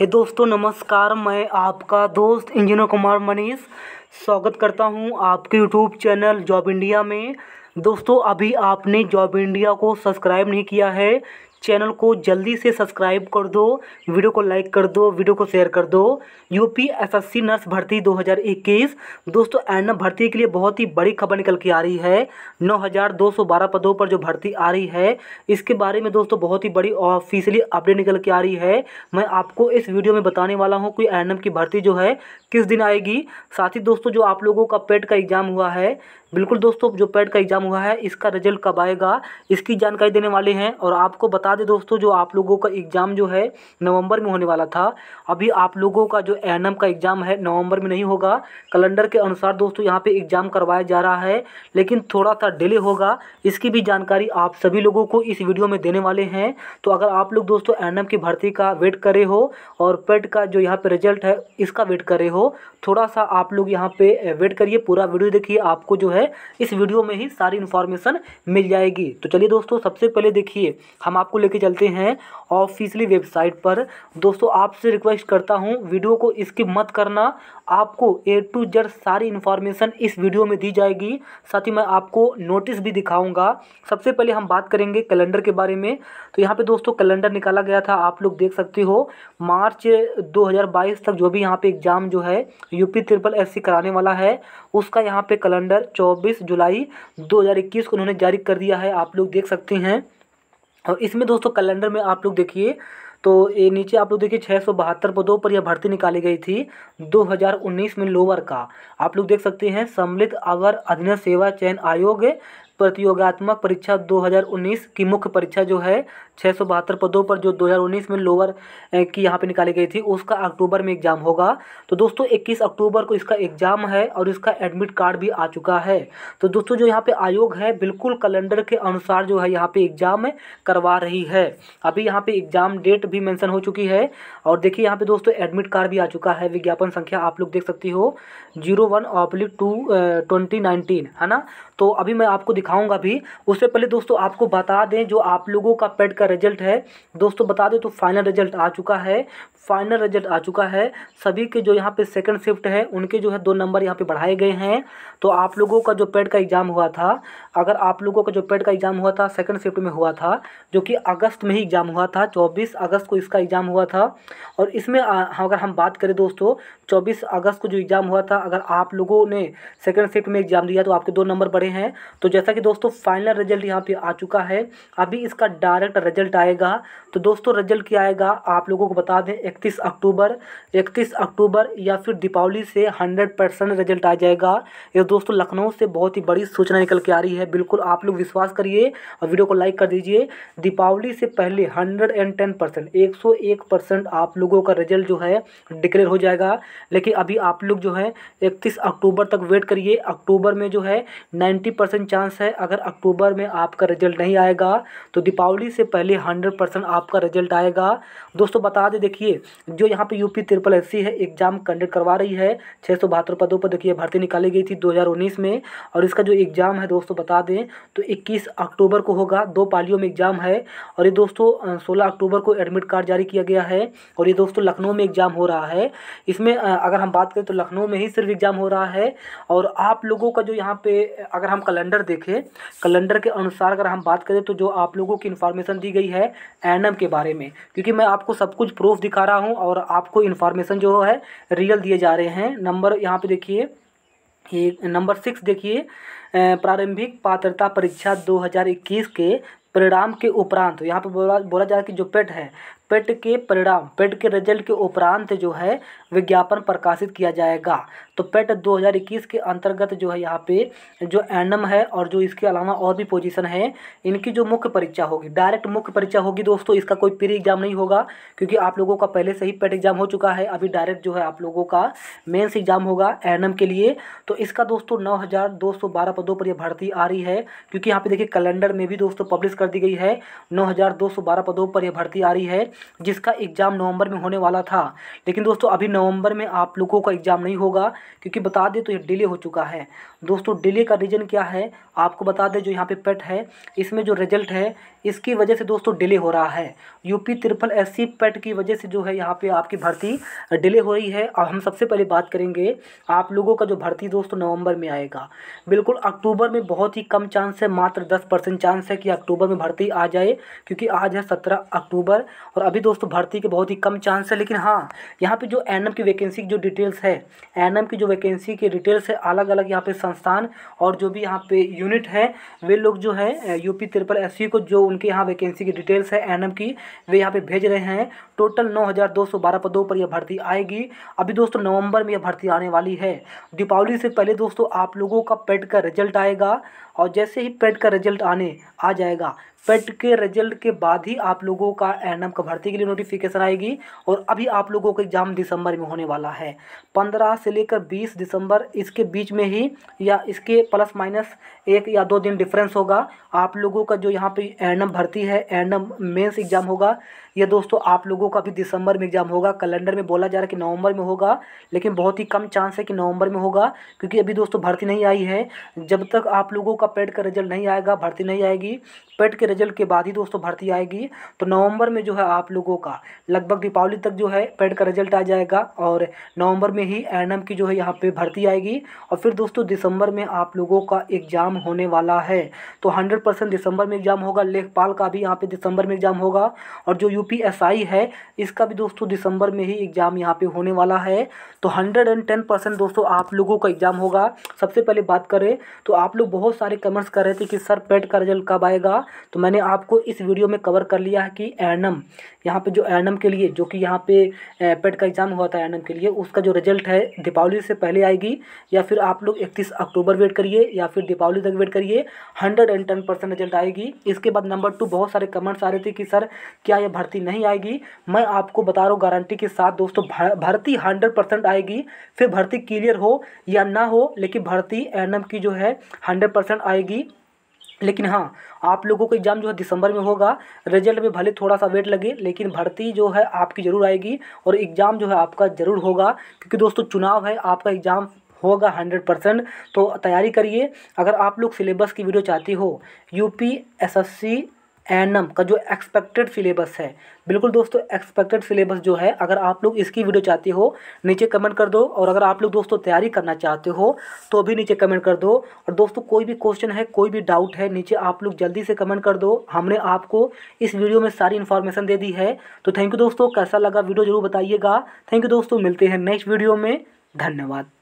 हे दोस्तों नमस्कार मैं आपका दोस्त इंजीनियर कुमार मनीष स्वागत करता हूं आपके यूट्यूब चैनल जॉब इंडिया में दोस्तों अभी आपने जॉब इंडिया को सब्सक्राइब नहीं किया है चैनल को जल्दी से सब्सक्राइब कर दो वीडियो को लाइक कर दो वीडियो को शेयर कर दो यूपी एसएससी नर्स भर्ती 2021 दोस्तों एंड भर्ती के लिए बहुत ही बड़ी खबर निकल के आ रही है 9,212 पदों पर जो भर्ती आ रही है इसके बारे में दोस्तों बहुत ही बड़ी ऑफिशियली अपडेट निकल के आ रही है मैं आपको इस वीडियो में बताने वाला हूँ कि एन की भर्ती जो है किस दिन आएगी साथ ही दोस्तों जो आप लोगों का पेट का एग्ज़ाम हुआ है बिल्कुल दोस्तों जो पैड का एग्ज़ाम हुआ है इसका रिजल्ट कब आएगा इसकी जानकारी देने वाले हैं और आपको बता दें दोस्तों जो आप लोगों का एग्ज़ाम जो है नवंबर में होने वाला था अभी आप लोगों का जो एन का एग्ज़ाम है नवंबर में नहीं होगा कैलेंडर के अनुसार दोस्तों यहाँ पर एग्ज़ाम करवाया जा रहा है लेकिन थोड़ा सा डिले होगा इसकी भी जानकारी आप सभी लोगों को इस वीडियो में देने वाले हैं तो अगर आप लोग दोस्तों एन की भर्ती का वेट करे हो और पेड का जो यहाँ पर रिजल्ट है इसका वेट करे हो थोड़ा सा आप लोग यहाँ पे वेट करिए पूरा वीडियो देखिए आपको जो है है इस वीडियो में ही सारी इन्फॉर्मेशन मिल जाएगी तो चलिए दोस्तों सबसे पहले देखिए हम आपको लेके चलते हैं ऑफिशियली वेबसाइट पर दोस्तों आपसे रिक्वेस्ट करता हूँ वीडियो को स्किप मत करना आपको ए टू जेड सारी इन्फॉर्मेशन इस वीडियो में दी जाएगी साथ ही मैं आपको नोटिस भी दिखाऊँगा सबसे पहले हम बात करेंगे कैलेंडर के बारे में तो यहाँ पर दोस्तों कैलेंडर निकाला गया था आप लोग देख सकते हो मार्च दो तक जो भी यहाँ पर एग्ज़ाम जो है यूपी ट्रिपल एस कराने वाला है उसका यहाँ पे कैलेंडर चौ चौबीस जुलाई 2021 को उन्होंने जारी कर दिया है आप लोग देख सकते हैं और इसमें दोस्तों कैलेंडर में आप लोग देखिए तो ये नीचे आप लोग देखिए छः सौ बहत्तर पदों पर यह भर्ती निकाली गई थी 2019 में लोअर का आप लोग देख सकते हैं सम्मिलित अवर अधीन सेवा चयन आयोग प्रतियोगात्मक परीक्षा 2019 की मुख्य परीक्षा जो है छः पदों पर जो 2019 में लोअर की यहाँ पे निकाली गई थी उसका अक्टूबर में एग्ज़ाम होगा तो दोस्तों 21 अक्टूबर को इसका एग्ज़ाम है और इसका एडमिट कार्ड भी आ चुका है तो दोस्तों जो यहाँ पे आयोग है बिल्कुल कैलेंडर के अनुसार जो है यहाँ पे एग्ज़ाम करवा रही है अभी यहाँ पे एग्ज़ाम डेट भी मैंसन हो चुकी है और देखिए यहाँ पे दोस्तों एडमिट कार्ड भी आ चुका है विज्ञापन संख्या आप लोग देख सकती हो zero one two twenty nineteen है ना तो अभी मैं आपको दिखाऊंगा भी उससे पहले दोस्तों आपको बता दें जो आप लोगों का पेड का रिजल्ट है दोस्तों बता दें तो फाइनल रिजल्ट आ चुका है फाइनल रिजल्ट आ चुका है सभी के जो यहाँ पे सेकंड शिफ्ट है उनके जो है दो नंबर यहाँ पे बढ़ाए गए हैं तो आप लोगों का जो पेड का एग्ज़ाम हुआ था अगर आप लोगों का जो पेड का एग्ज़ाम हुआ था सेकंड शिफ्ट में हुआ था जो कि अगस्त में ही एग्ज़ाम हुआ था चौबीस अगस्त को इसका एग्ज़ाम हुआ था और इसमें अगर हम बात करें दोस्तों चौबीस अगस्त को जो एग्ज़ाम हुआ था अगर आप लोगों ने सेकेंड शिफ्ट में एग्ज़ाम दिया तो आपके दो नंबर बढ़े हैं तो जैसा कि दोस्तों फाइनल रिजल्ट यहाँ पर आ चुका है अभी इसका डायरेक्ट रिजल्ट आएगा तो दोस्तों रिजल्ट क्या आएगा आप लोगों को बता दें इकतीस अक्टूबर इकतीस अक्टूबर या फिर दीपावली से हंड्रेड परसेंट रिजल्ट आ जाएगा ये दोस्तों लखनऊ से बहुत ही बड़ी सूचना निकल के आ रही है बिल्कुल आप लोग विश्वास करिए और वीडियो को लाइक कर दीजिए दीपावली से पहले हंड्रेड एंड टेन परसेंट एक सौ एक परसेंट आप लोगों का रिजल्ट जो है डिक्लेयर हो जाएगा लेकिन अभी आप लोग जो है इकतीस अक्टूबर तक वेट करिए अक्टूबर में जो है नाइन्टी परसेंट चांस है अगर अक्टूबर में आपका रिजल्ट नहीं आएगा तो दीपावली से पहले हंड्रेड परसेंट आपका रिजल्ट आएगा दोस्तों बता दे देखिए जो यहाँ पे यूपी त्रिपल एस है एग्जाम कंडक्ट करवा रही है छः सौ बहत्तर पदों पर देखिए भर्ती निकाली गई थी 2019 में और इसका जो एग्ज़ाम है दोस्तों बता दें तो 21 अक्टूबर को होगा दो पालियों में एग्ज़ाम है और ये दोस्तों 16 अक्टूबर को एडमिट कार्ड जारी किया गया है और ये दोस्तों लखनऊ में एग्ज़ाम हो रहा है इसमें अगर हम बात करें तो लखनऊ में ही सिर्फ एग्ज़ाम हो रहा है और आप लोगों का जो यहाँ पे अगर हम कैलेंडर देखें कैलेंडर के अनुसार अगर हम बात करें तो जो आप लोगों की इन्फॉर्मेशन दी गई है एनम के बारे में क्योंकि मैं आपको सब कुछ प्रूफ दिखा रहा रहा हूँ और आपको इन्फॉर्मेशन जो है रियल दिए जा रहे हैं नंबर यहाँ पे देखिए एक नंबर सिक्स देखिए प्रारंभिक पात्रता परीक्षा 2021 के परिणाम के उपरांत यहाँ पे बोला बोला जा रहा है कि जो पेट है पेट के परिणाम पेट के रिजल्ट के उपरांत जो है विज्ञापन प्रकाशित किया जाएगा तो पेट 2021 के अंतर्गत जो है यहाँ पे जो एनम है और जो इसके अलावा और भी पोजीशन है इनकी जो मुख्य परीक्षा होगी डायरेक्ट मुख्य परीक्षा होगी दोस्तों इसका कोई प्री एग्जाम नहीं होगा क्योंकि आप लोगों का पहले से ही पेट एग्जाम हो चुका है अभी डायरेक्ट जो है आप लोगों का मेन्स एग्जाम होगा एनम के लिए तो इसका दोस्तों नौ पदों पर यह भर्ती आ रही है क्योंकि यहाँ पे देखिए कैलेंडर में भी दोस्तों पब्लिश कर दी गई है नौ पदों पर यह भर्ती आ रही है जिसका एग्ज़ाम नवंबर में होने वाला था लेकिन दोस्तों अभी नवंबर में आप लोगों का एग्ज़ाम नहीं होगा क्योंकि बता दें तो ये डिले हो चुका है दोस्तों डिले का रीज़न क्या है आपको बता दें जो यहाँ पे पेट है इसमें जो रिजल्ट है इसकी वजह से दोस्तों डिले हो रहा है UP triple S C PET की वजह से जो है यहाँ पे आपकी भर्ती डिले हो रही है अब हम सबसे पहले बात करेंगे आप लोगों का जो भर्ती दोस्तों नवंबर में आएगा बिल्कुल अक्टूबर में बहुत ही कम चांस है मात्र दस परसेंट चांस है कि अक्टूबर में भर्ती आ जाए क्योंकि आज है सत्रह अक्टूबर और अभी दोस्तों भर्ती के बहुत ही कम चांस है लेकिन हाँ यहाँ पे जो एन की वैकेंसी की जो डिटेल्स है एन की जो वैकेंसी की डिटेल्स है अलग अलग यहाँ पे संस्थान और जो भी यहाँ पे यूनिट है वे लोग जो है यूपी त्रिपल एस को जो उनके यहाँ वैकेंसी की डिटेल्स है एन की वे यहाँ पर भेज रहे हैं टोटल नौ पदों पर यह भर्ती आएगी अभी दोस्तों नवंबर में यह भर्ती आने वाली है दीपावली से पहले दोस्तों आप लोगों का पेट का रिजल्ट आएगा और जैसे ही पेट का रिजल्ट आने आ जाएगा फेट के रिजल्ट के बाद ही आप लोगों का एन का भर्ती के लिए नोटिफिकेशन आएगी और अभी आप लोगों का एग्ज़ाम दिसंबर में होने वाला है पंद्रह से लेकर बीस दिसंबर इसके बीच में ही या इसके प्लस माइनस एक या दो दिन डिफरेंस होगा आप लोगों का जो यहाँ पे एन भर्ती है एन मेन्स एग्ज़ाम होगा ये दोस्तों आप लोगों का भी दिसंबर में एग्ज़ाम होगा कैलेंडर में बोला जा रहा है कि नवंबर में होगा लेकिन बहुत ही कम चांस है कि नवंबर में होगा क्योंकि अभी दोस्तों भर्ती नहीं आई है जब तक आप लोगों का पेड का रिजल्ट नहीं आएगा भर्ती नहीं आएगी पेड के रिजल्ट के बाद ही दोस्तों भर्ती आएगी तो नवंबर में जो है आप लोगों का लगभग दीपावली तक जो है पेड का रिजल्ट आ जाएगा और नवंबर में ही एन की जो है यहाँ पर भर्ती आएगी और फिर दोस्तों दिसंबर में आप लोगों का एग्ज़ाम होने वाला है तो हंड्रेड दिसंबर में एग्ज़ाम होगा लेखपाल का भी यहाँ पर दिसंबर में एग्ज़ाम होगा और जो यू यूपीएसआई है इसका भी दोस्तों दिसंबर में ही एग्ज़ाम यहाँ पे होने वाला है तो हंड्रेड एंड टेन परसेंट दोस्तों आप लोगों का एग्ज़ाम होगा सबसे पहले बात करें तो आप लोग बहुत सारे कमेंट्स कर रहे थे कि सर पेट का रिजल्ट कब आएगा तो मैंने आपको इस वीडियो में कवर कर लिया है कि एनम यहाँ पर जो एनम के लिए जो कि यहाँ पे पेट का एग्ज़ाम हुआ था एनम के लिए उसका जो रिजल्ट है दीपावली से पहले आएगी या फिर आप लोग इकतीस अक्टूबर वेट करिए या फिर दीपावली तक वेट करिए hundred and ten percent result आएगी इसके बाद नंबर टू बहुत सारे कमेंट्स आ रहे थे कि सर क्या यह भर्ती भर्ती नहीं आएगी मैं आपको बता रहा हूँ गारंटी के साथ दोस्तों भर्ती हंड्रेड परसेंट आएगी फिर भर्ती क्लियर हो या ना हो लेकिन भर्ती एन की जो है हंड्रेड परसेंट आएगी लेकिन हाँ आप लोगों का एग्ज़ाम जो है दिसंबर में होगा रिजल्ट में भले थोड़ा सा वेट लगे लेकिन भर्ती जो है आपकी ज़रूर आएगी और एग्ज़ाम जो है आपका ज़रूर होगा क्योंकि दोस्तों चुनाव है आपका एग्ज़ाम होगा हंड्रेड परसेंट तो तैयारी करिए अगर आप लोग सिलेबस की वीडियो चाहती हो यूपी एसएससी एनम का जो एक्सपेक्टेड सिलेबस है बिल्कुल दोस्तों एक्सपेक्टेड सिलेबस जो है अगर आप लोग इसकी वीडियो चाहते हो नीचे कमेंट कर दो और अगर आप लोग दोस्तों तैयारी करना चाहते हो तो भी नीचे कमेंट कर दो और दोस्तों कोई भी क्वेश्चन है कोई भी डाउट है नीचे आप लोग जल्दी से कमेंट कर दो हमने आपको इस वीडियो में सारी इन्फॉर्मेशन दे दी है तो थैंक यू दोस्तों कैसा लगा वीडियो जरूर बताइएगा थैंक यू दोस्तों मिलते हैं नेक्स्ट वीडियो में धन्यवाद